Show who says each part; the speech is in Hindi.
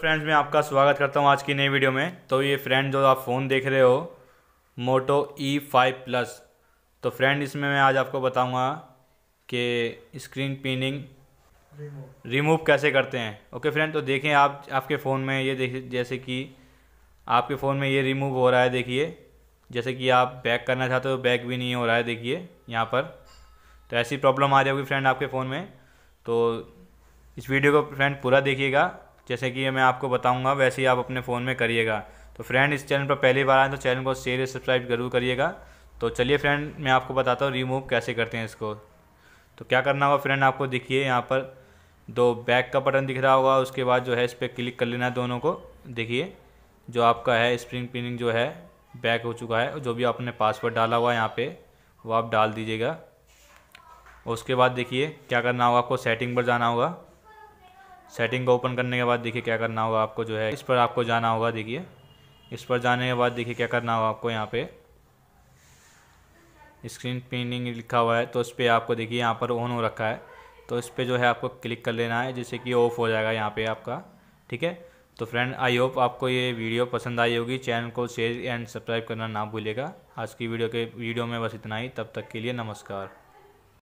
Speaker 1: फ्रेंड्स मैं आपका स्वागत करता हूं आज की नई वीडियो में तो ये फ्रेंड जो आप फ़ोन देख रहे हो मोटो ई फाइव प्लस तो फ्रेंड इसमें मैं आज आपको बताऊंगा कि स्क्रीन पिनिंग रिमूव कैसे करते हैं ओके फ्रेंड तो देखें आप आपके फ़ोन में ये देखिए जैसे कि आपके फ़ोन में ये रिमूव हो रहा है देखिए जैसे कि आप बैक करना चाहते हो बैक तो भी नहीं हो रहा है देखिए यहाँ पर तो ऐसी प्रॉब्लम आ रही होगी फ्रेंड आपके फ़ोन में तो इस वीडियो को फ्रेंड पूरा देखिएगा जैसे कि मैं आपको बताऊँगा वैसे ही आप अपने फ़ोन में करिएगा तो फ्रेंड इस चैनल पर पहली बार आए तो चैनल को शेयर सब्सक्राइब जरूर करिएगा तो चलिए फ्रेंड मैं आपको बताता हूँ रिमूव कैसे करते हैं इसको तो क्या करना होगा फ्रेंड आपको देखिए यहाँ पर दो बैक का बटन दिख रहा होगा उसके बाद जो है इस पर क्लिक कर लेना है दोनों को देखिए जो आपका है स्प्रिंग पिनिंग जो है बैक हो चुका है जो भी आपने पासवर्ड डाला हुआ है यहाँ पर वो आप डाल दीजिएगा उसके बाद देखिए क्या करना होगा आपको सेटिंग पर जाना होगा सेटिंग को ओपन करने के बाद देखिए क्या करना होगा आपको जो है इस पर आपको जाना होगा देखिए इस पर जाने के बाद देखिए क्या करना होगा आपको यहाँ पे स्क्रीन पेंटिंग लिखा हुआ है तो उस पर आपको देखिए यहाँ पर ऑन हो रखा है तो इस पर जो है आपको क्लिक कर लेना है जिससे कि ऑफ हो जाएगा यहाँ पे आपका ठीक है तो फ्रेंड आई होप आपको ये वीडियो पसंद आई होगी चैनल को शेयर एंड सब्सक्राइब करना ना भूलेगा आज की वीडियो के वीडियो में बस इतना ही तब तक के लिए नमस्कार